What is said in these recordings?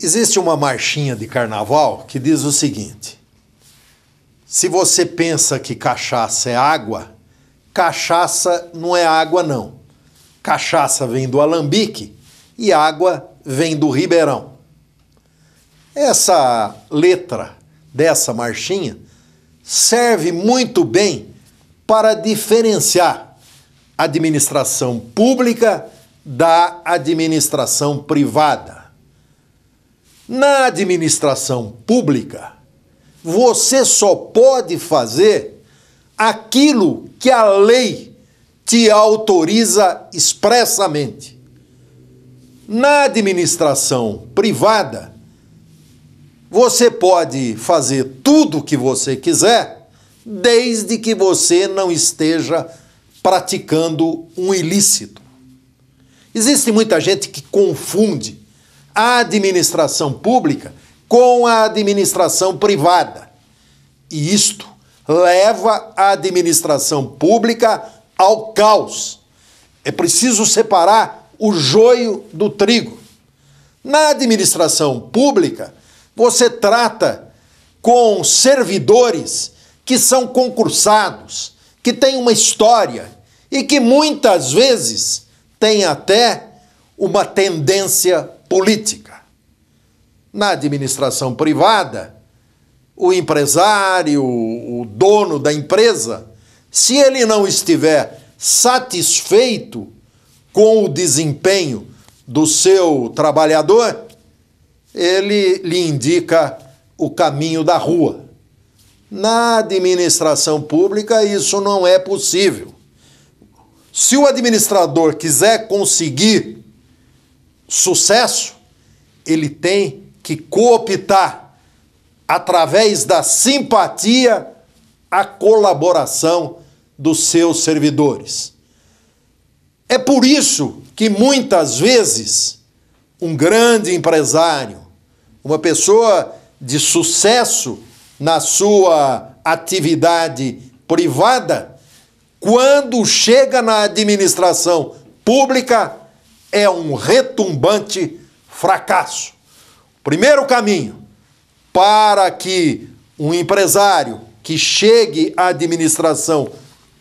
Existe uma marchinha de carnaval que diz o seguinte: se você pensa que cachaça é água, cachaça não é água, não. Cachaça vem do alambique e água vem do ribeirão. Essa letra dessa marchinha serve muito bem para diferenciar administração pública da administração privada. Na administração pública, você só pode fazer aquilo que a lei te autoriza expressamente. Na administração privada, você pode fazer tudo o que você quiser, desde que você não esteja praticando um ilícito. Existe muita gente que confunde a administração pública com a administração privada. E isto leva a administração pública ao caos. É preciso separar o joio do trigo. Na administração pública, você trata com servidores que são concursados, que têm uma história e que muitas vezes têm até uma tendência política. Na administração privada, o empresário, o dono da empresa, se ele não estiver satisfeito com o desempenho do seu trabalhador, ele lhe indica o caminho da rua. Na administração pública, isso não é possível. Se o administrador quiser conseguir sucesso, ele tem que cooptar, através da simpatia, a colaboração dos seus servidores. É por isso que muitas vezes um grande empresário, uma pessoa de sucesso na sua atividade privada, quando chega na administração pública, é um retumbante fracasso. Primeiro caminho para que um empresário que chegue à administração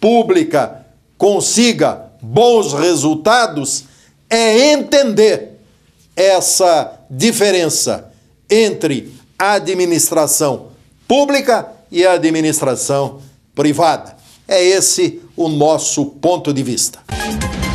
pública consiga bons resultados é entender essa diferença entre administração pública e administração privada. É esse o nosso ponto de vista.